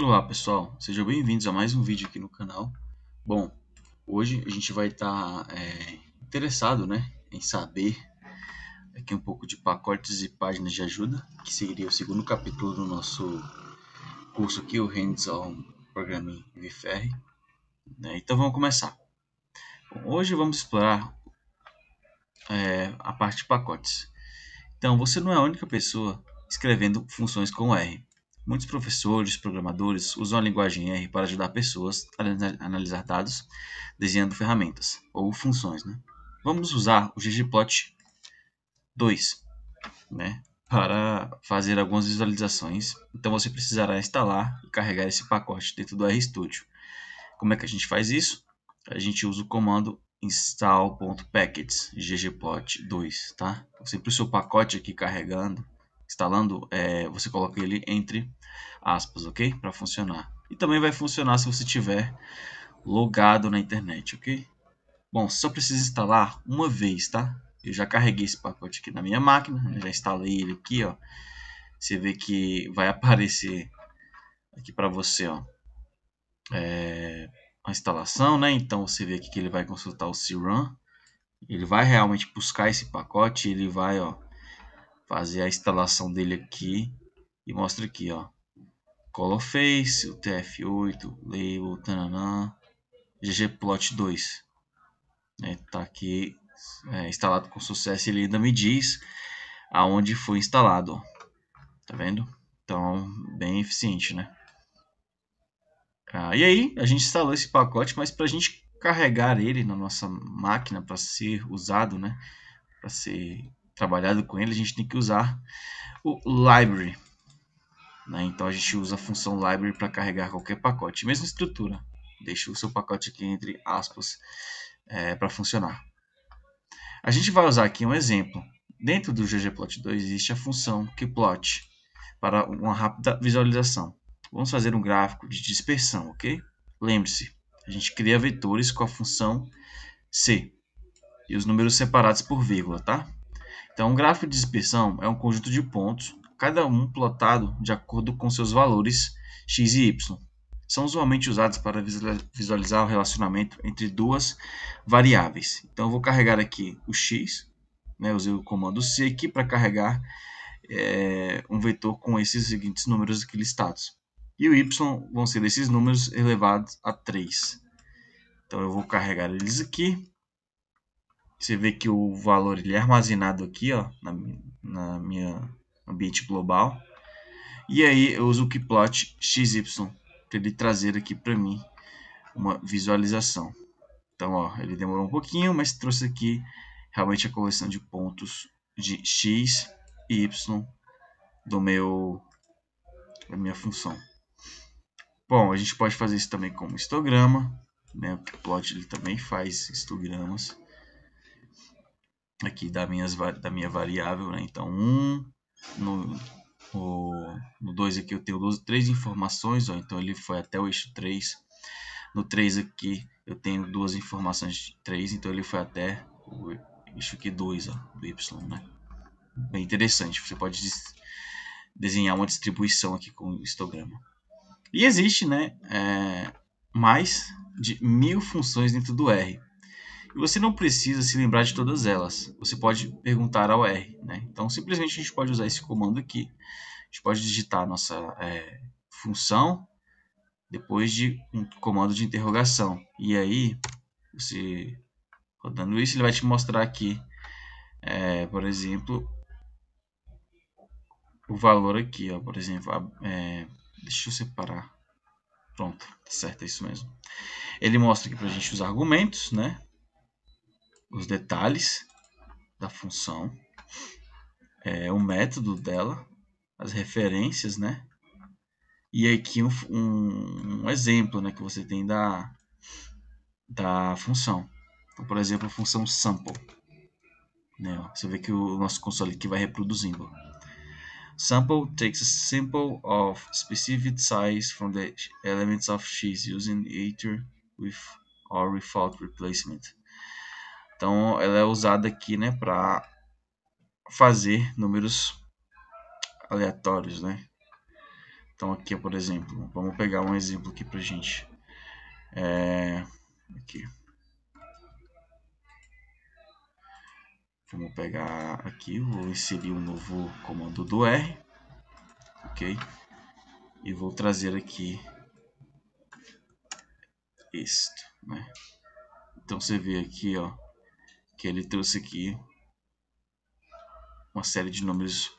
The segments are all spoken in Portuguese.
Olá pessoal, sejam bem-vindos a mais um vídeo aqui no canal. Bom, hoje a gente vai estar tá, é, interessado né, em saber aqui um pouco de pacotes e páginas de ajuda, que seria o segundo capítulo do nosso curso aqui, o Hands-on Programming VFR. Né, então vamos começar. Bom, hoje vamos explorar é, a parte de pacotes. Então você não é a única pessoa escrevendo funções com R. Muitos professores, programadores usam a linguagem R para ajudar pessoas a analisar dados desenhando ferramentas ou funções. Né? Vamos usar o ggplot 2 né, para fazer algumas visualizações. Então você precisará instalar e carregar esse pacote dentro do RStudio. Como é que a gente faz isso? A gente usa o comando install.packets ggplot2, tá? Sempre o seu pacote aqui carregando instalando, é, você coloca ele entre aspas, ok? Para funcionar. E também vai funcionar se você tiver logado na internet, ok? Bom, só precisa instalar uma vez, tá? Eu já carreguei esse pacote aqui na minha máquina, já instalei ele aqui, ó. Você vê que vai aparecer aqui para você, ó, é, a instalação, né? Então você vê aqui que ele vai consultar o CRUN, ele vai realmente buscar esse pacote, ele vai, ó, fazer a instalação dele aqui e mostra aqui, ó. Colorface, o TF8, label, tananã, ggplot 2. Né, tá aqui é, instalado com sucesso, ele ainda me diz aonde foi instalado, Tá vendo? Então, bem eficiente, né? Ah, e aí, a gente instalou esse pacote, mas para a gente carregar ele na nossa máquina para ser usado, né? Para ser trabalhado com ele, a gente tem que usar o library. Né? Então a gente usa a função library para carregar qualquer pacote. Mesma estrutura. Deixa o seu pacote aqui entre aspas é, para funcionar. A gente vai usar aqui um exemplo. Dentro do ggplot2 existe a função qplot para uma rápida visualização. Vamos fazer um gráfico de dispersão, ok? Lembre-se, a gente cria vetores com a função C e os números separados por vírgula, tá? Então, um gráfico de dispersão é um conjunto de pontos, cada um plotado de acordo com seus valores x e y. São usualmente usados para visualizar o relacionamento entre duas variáveis. Então, eu vou carregar aqui o x, né, usei o comando C aqui para carregar é, um vetor com esses seguintes números aqui listados. E o y vão ser esses números elevados a 3. Então eu vou carregar eles aqui você vê que o valor ele é armazenado aqui, ó, na, na minha ambiente global. E aí eu uso o kplot xy para ele trazer aqui para mim uma visualização. Então, ó, ele demorou um pouquinho, mas trouxe aqui realmente a coleção de pontos de x e y do meu da minha função. Bom, a gente pode fazer isso também com histograma, né? O plot ele também faz histogramas aqui da, minhas, da minha variável, né? Então, 1, no, o, no 2 aqui eu tenho 12, 3 informações, ó, então ele foi até o eixo 3. No 3 aqui eu tenho duas informações de 3, então ele foi até o eixo aqui 2, do Y, né? Bem interessante, você pode desenhar uma distribuição aqui com o histograma. E existe, né, é, mais de mil funções dentro do R. E você não precisa se lembrar de todas elas. Você pode perguntar ao R. Né? Então, simplesmente a gente pode usar esse comando aqui. A gente pode digitar a nossa é, função depois de um comando de interrogação. E aí, você rodando isso, ele vai te mostrar aqui, é, por exemplo, o valor aqui, ó, por exemplo, a, é, deixa eu separar. Pronto, tá certo, é isso mesmo. Ele mostra aqui para a gente os argumentos, né? os detalhes da função, é, o método dela, as referências, né? E aqui um, um, exemplo né, que você tem da, da função. Então, por exemplo, a função sample. Né, ó, você vê que o nosso console aqui vai reproduzindo. Sample takes a sample of specific size from the elements of sheets using either with or without replacement. Então ela é usada aqui, né, para fazer números aleatórios, né? Então aqui, por exemplo, vamos pegar um exemplo aqui pra gente. É, aqui. Vamos pegar aqui, vou inserir um novo comando do R, ok? E vou trazer aqui isto, né? Então você vê aqui, ó, que ele trouxe aqui uma série de números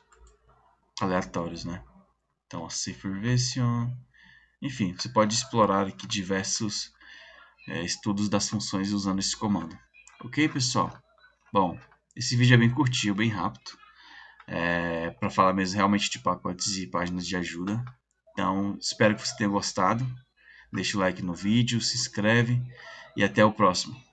aleatórios, né? Então, a Ciphervation, enfim, você pode explorar aqui diversos é, estudos das funções usando esse comando. Ok, pessoal? Bom, esse vídeo é bem curtinho, bem rápido, é, para falar mesmo realmente de pacotes e páginas de ajuda. Então, espero que você tenha gostado. Deixa o like no vídeo, se inscreve e até o próximo.